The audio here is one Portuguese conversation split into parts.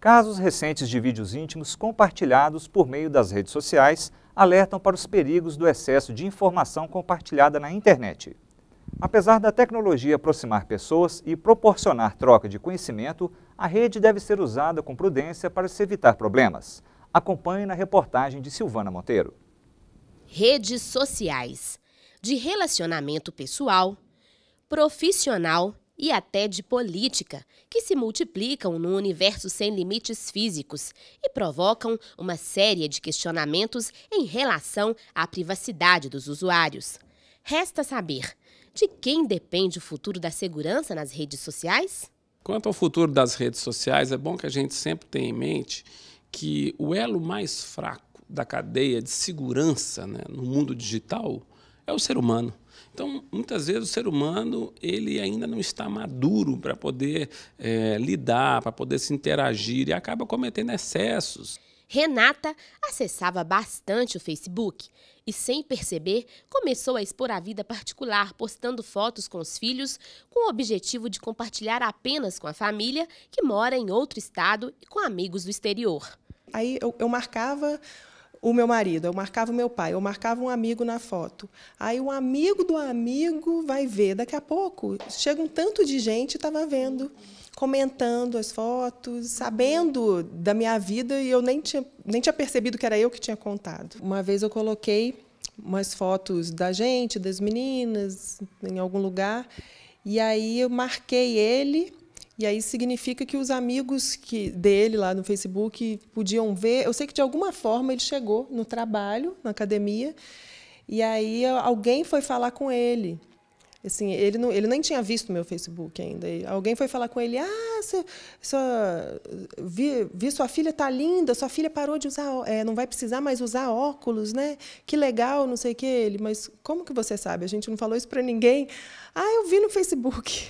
Casos recentes de vídeos íntimos compartilhados por meio das redes sociais alertam para os perigos do excesso de informação compartilhada na internet. Apesar da tecnologia aproximar pessoas e proporcionar troca de conhecimento, a rede deve ser usada com prudência para se evitar problemas. Acompanhe na reportagem de Silvana Monteiro. Redes sociais de relacionamento pessoal, profissional e até de política, que se multiplicam no universo sem limites físicos e provocam uma série de questionamentos em relação à privacidade dos usuários. Resta saber: de quem depende o futuro da segurança nas redes sociais? Quanto ao futuro das redes sociais, é bom que a gente sempre tenha em mente que o elo mais fraco da cadeia de segurança né, no mundo digital é o ser humano. Então, muitas vezes o ser humano ele ainda não está maduro para poder é, lidar, para poder se interagir e acaba cometendo excessos. Renata acessava bastante o Facebook e, sem perceber, começou a expor a vida particular, postando fotos com os filhos, com o objetivo de compartilhar apenas com a família que mora em outro estado e com amigos do exterior. Aí eu, eu marcava o meu marido, eu marcava o meu pai, eu marcava um amigo na foto. Aí o amigo do amigo vai ver. Daqui a pouco chega um tanto de gente estava vendo, comentando as fotos, sabendo da minha vida e eu nem tinha, nem tinha percebido que era eu que tinha contado. Uma vez eu coloquei umas fotos da gente, das meninas, em algum lugar, e aí eu marquei ele e aí significa que os amigos que dele lá no Facebook podiam ver. Eu sei que de alguma forma ele chegou no trabalho, na academia, e aí alguém foi falar com ele. Assim, ele, não, ele nem tinha visto meu Facebook ainda. Alguém foi falar com ele: Ah, cê, sua, vi, vi sua filha tá linda, sua filha parou de usar, é, não vai precisar mais usar óculos, né? Que legal, não sei o que. Ele, mas como que você sabe? A gente não falou isso para ninguém. Ah, eu vi no Facebook.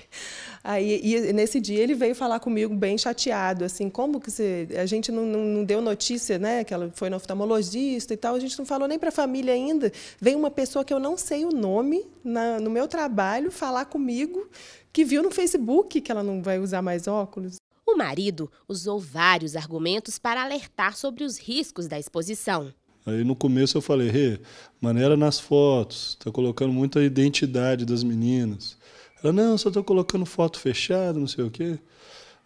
Aí, e nesse dia ele veio falar comigo bem chateado, assim, como que você... A gente não, não, não deu notícia, né, que ela foi no oftalmologista e tal, a gente não falou nem para a família ainda. Veio uma pessoa que eu não sei o nome na, no meu trabalho falar comigo, que viu no Facebook que ela não vai usar mais óculos. O marido usou vários argumentos para alertar sobre os riscos da exposição. Aí no começo eu falei, Rê, maneira nas fotos, tá colocando muita identidade das meninas. Ela, não, só estou colocando foto fechada, não sei o quê.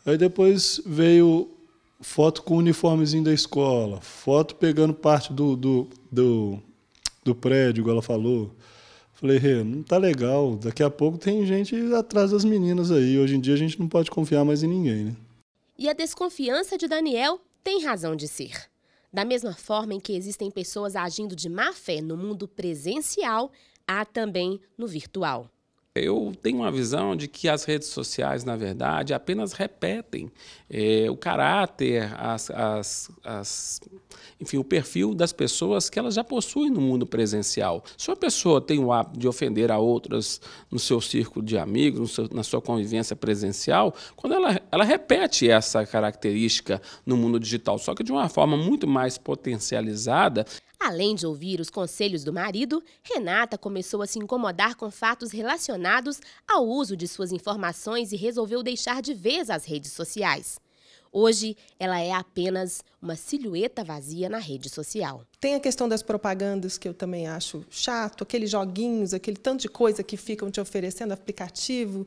Aí depois veio foto com o uniformezinho da escola, foto pegando parte do, do, do, do prédio, igual ela falou. Falei, Rê, não tá legal. Daqui a pouco tem gente atrás das meninas aí. Hoje em dia a gente não pode confiar mais em ninguém, né? E a desconfiança de Daniel tem razão de ser. Da mesma forma em que existem pessoas agindo de má fé no mundo presencial, há também no virtual eu tenho uma visão de que as redes sociais, na verdade, apenas repetem é, o caráter, as, as, as, enfim, o perfil das pessoas que elas já possuem no mundo presencial. Se uma pessoa tem o hábito de ofender a outras no seu círculo de amigos, seu, na sua convivência presencial, quando ela, ela repete essa característica no mundo digital, só que de uma forma muito mais potencializada. Além de ouvir os conselhos do marido, Renata começou a se incomodar com fatos relacionados ao uso de suas informações e resolveu deixar de vez as redes sociais. Hoje, ela é apenas uma silhueta vazia na rede social. Tem a questão das propagandas, que eu também acho chato, aqueles joguinhos, aquele tanto de coisa que ficam te oferecendo, aplicativo.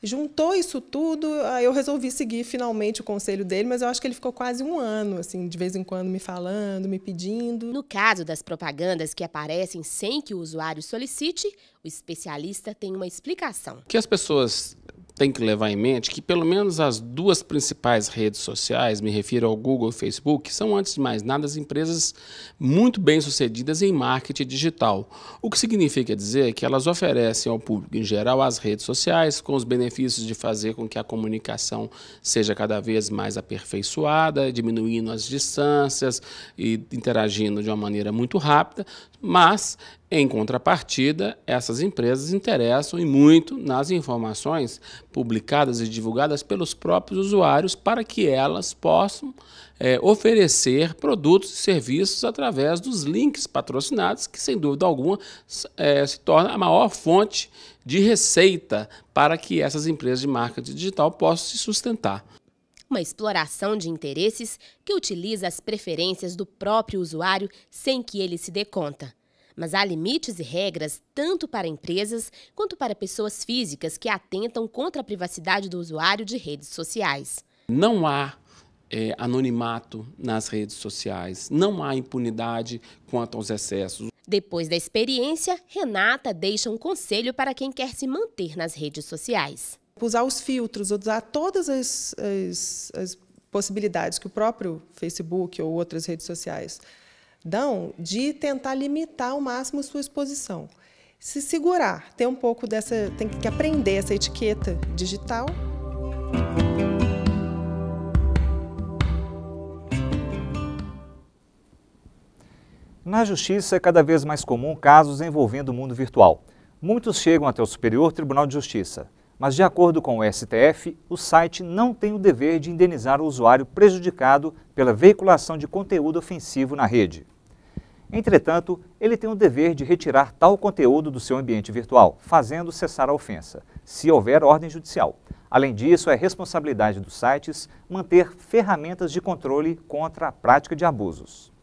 Juntou isso tudo, aí eu resolvi seguir finalmente o conselho dele, mas eu acho que ele ficou quase um ano, assim, de vez em quando me falando, me pedindo. No caso das propagandas que aparecem sem que o usuário solicite, o especialista tem uma explicação. Que as pessoas tem que levar em mente que pelo menos as duas principais redes sociais, me refiro ao Google e Facebook, são antes de mais nada as empresas muito bem sucedidas em marketing digital. O que significa dizer que elas oferecem ao público em geral as redes sociais com os benefícios de fazer com que a comunicação seja cada vez mais aperfeiçoada, diminuindo as distâncias e interagindo de uma maneira muito rápida, mas, em contrapartida, essas empresas interessam e muito nas informações publicadas e divulgadas pelos próprios usuários para que elas possam é, oferecer produtos e serviços através dos links patrocinados, que sem dúvida alguma é, se torna a maior fonte de receita para que essas empresas de marketing digital possam se sustentar uma exploração de interesses que utiliza as preferências do próprio usuário sem que ele se dê conta. Mas há limites e regras tanto para empresas quanto para pessoas físicas que atentam contra a privacidade do usuário de redes sociais. Não há é, anonimato nas redes sociais, não há impunidade quanto aos excessos. Depois da experiência, Renata deixa um conselho para quem quer se manter nas redes sociais usar os filtros, usar todas as, as, as possibilidades que o próprio Facebook ou outras redes sociais dão de tentar limitar ao máximo sua exposição. Se segurar, ter um pouco dessa, tem que aprender essa etiqueta digital. Na justiça é cada vez mais comum casos envolvendo o mundo virtual. Muitos chegam até o Superior Tribunal de Justiça mas de acordo com o STF, o site não tem o dever de indenizar o usuário prejudicado pela veiculação de conteúdo ofensivo na rede. Entretanto, ele tem o dever de retirar tal conteúdo do seu ambiente virtual, fazendo cessar a ofensa, se houver ordem judicial. Além disso, é responsabilidade dos sites manter ferramentas de controle contra a prática de abusos.